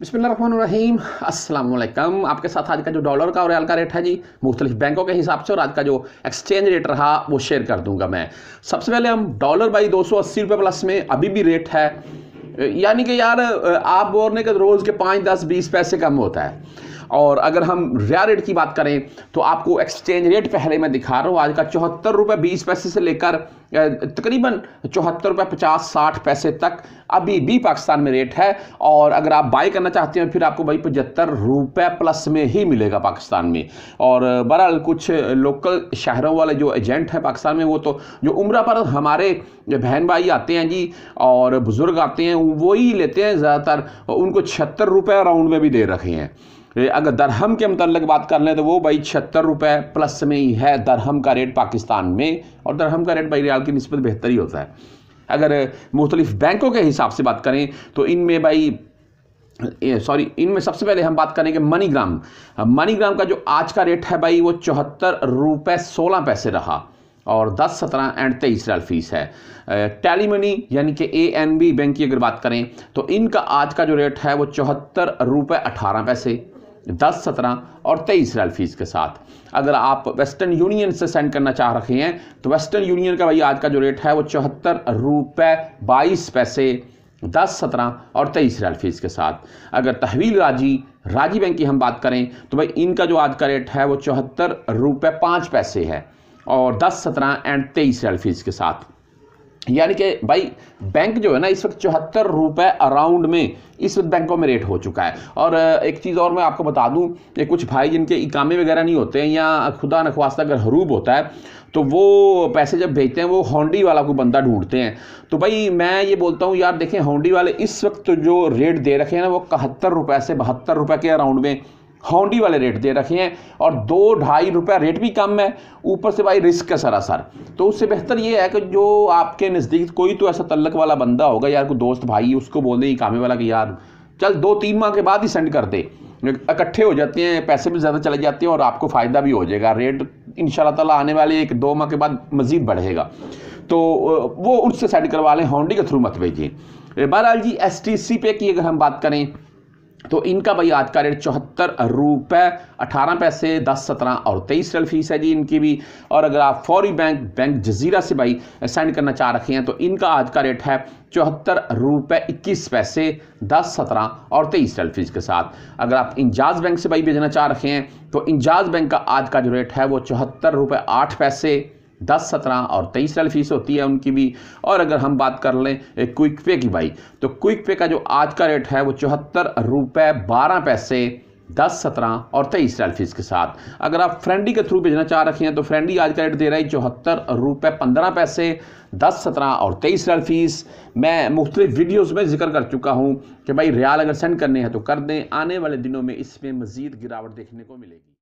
बिस्मिल्लाम अस्सलाम आपके साथ आज का जो डॉलर का और रियाल का रेट है जी मुख्तलिफ बैंकों के हिसाब से और आज का जो एक्सचेंज रेट रहा वो शेयर कर दूंगा मैं सबसे पहले हम डॉलर बाई दो सौ अस्सी रुपये प्लस में अभी भी रेट है यानी कि यार आप बोलने के रोज़ के पाँच दस बीस पैसे कम होता है और अगर हम रिया रेट की बात करें तो आपको एक्सचेंज रेट पहले मैं दिखा रहा हूँ आज का चौहत्तर रुपये बीस पैसे से लेकर तकरीबन चौहत्तर रुपये पचास साठ पैसे तक अभी भी पाकिस्तान में रेट है और अगर आप बाई करना चाहते हैं फिर आपको भाई पचहत्तर रुपये प्लस में ही मिलेगा पाकिस्तान में और बहरहाल कुछ लोकल शहरों वाले जो एजेंट हैं पाकिस्तान में वो तो जो उम्र पर हमारे बहन भाई आते हैं जी और बुज़ुर्ग आते हैं वही लेते हैं ज़्यादातर उनको छिहत्तर रुपये राउंड में भी दे रखे हैं तो अगर दरहम के मतलब बात कर लें तो वो भाई छिहत्तर रुपये प्लस में ही है दरहम का रेट पाकिस्तान में और दरहम का रेट भाई रियाल की नस्बत बेहतर ही होता है अगर मुख्तलिफ बैंकों के हिसाब से बात करें तो इनमें भाई सॉरी इनमें सबसे पहले हम बात करेंगे मनीग्राम मनीग्राम का जो आज का रेट है भाई वो चौहत्तर रुपये सोलह पैसे रहा और दस सत्रह एंड तेईस रियाल फीस है टैली मनी यानी कि ए एन बी बैंक की अगर बात करें तो इनका आज का जो रेट है वो चौहत्तर रुपये अठारह पैसे दस सत्रह और तेईस रैल फीस के साथ अगर आप वेस्टर्न यूनियन से सेंड करना चाह रहे हैं तो वेस्टर्न यूनियन का भाई आज का जो रेट है वो चौहत्तर रुपये बाईस पैसे दस सत्रह और तेईस रैल फीस के साथ अगर तहवील राजी राजी बैंक की हम बात करें तो भाई इनका जो आज का रेट है वो चौहत्तर रुपये पाँच पैसे है और दस सत्रह एंड तेईस रैल फीस के साथ यानी कि भाई बैंक जो है ना इस वक्त चौहत्तर रुपये अराउंड में इस वक्त बैंकों में रेट हो चुका है और एक चीज़ और मैं आपको बता दूं कि कुछ भाई जिनके इकामे वगैरह नहीं होते हैं या खुदा नखवास्ता अगर हरूब होता है तो वो पैसे जब भेजते हैं वो होंडी वाला कोई बंदा ढूंढते हैं तो भाई मैं ये बोलता हूँ यार देखें हॉन्डी वाले इस वक्त जो रेट दे रखे हैं ना वो इकहत्तर रुपये से बहत्तर रुपये के अराउंड में हाउंडी वाले रेट दे रखे हैं और दो ढाई रुपया रेट भी कम है ऊपर से भाई रिस्क है सरासर तो उससे बेहतर ये है कि जो आपके नज़दीक कोई तो ऐसा तल्लक वाला बंदा होगा यार कोई दोस्त भाई उसको बोल दें कामे वाला कि यार चल दो तीन माह के बाद ही सेंड कर दे इकट्ठे हो जाते हैं पैसे भी ज़्यादा चले जाते हैं और आपको फ़ायदा भी हो जाएगा रेट इन ताला आने वाले एक दो माह के बाद मज़ीद बढ़ेगा तो वो उससे सेंड करवा लें हॉन्डी के थ्रू मत भेजिए बहरहाल जी एस टी सी पे की अगर हम बात करें तो इनका भाई आज का रेट चौहत्तर रुपये अठारह पैसे दस सत्रह और तेईस रेल फीस है जी इनकी भी और अगर आप फौरी बैंक बैंक जजीरा से भाई सेंड करना चाह रखे हैं तो इनका आज का रेट है चौहत्तर रुपये इक्कीस पैसे दस सत्रह और तेईस रेल फीस के साथ अगर आप इंजाज बैंक से भाई भेजना चाह रखे हैं तो इंजाज बैंक का आज का जो रेट है वो चौहत्तर रुपये आठ पैसे दस सत्रह और तेईस साल फीस होती है उनकी भी और अगर हम बात कर लें एक क्विक पे की भाई तो क्विक पे का जो आज का रेट है वो चौहत्तर रुपये बारह पैसे दस सत्रह और तेईस साल फीस के साथ अगर आप फ्रेंडी के थ्रू भेजना चाह रखे हैं तो फ्रेंडी आज का रेट दे रही है चौहत्तर रुपये पंद्रह पैसे दस सत्रह और तेईस साल फीस मैं मुख्तलिफ वीडियोस में जिक्र कर चुका हूं कि भाई रियाल अगर सेंड करने हैं तो कर दें आने वाले दिनों में इसमें मज़ीद गिरावट देखने को मिलेगी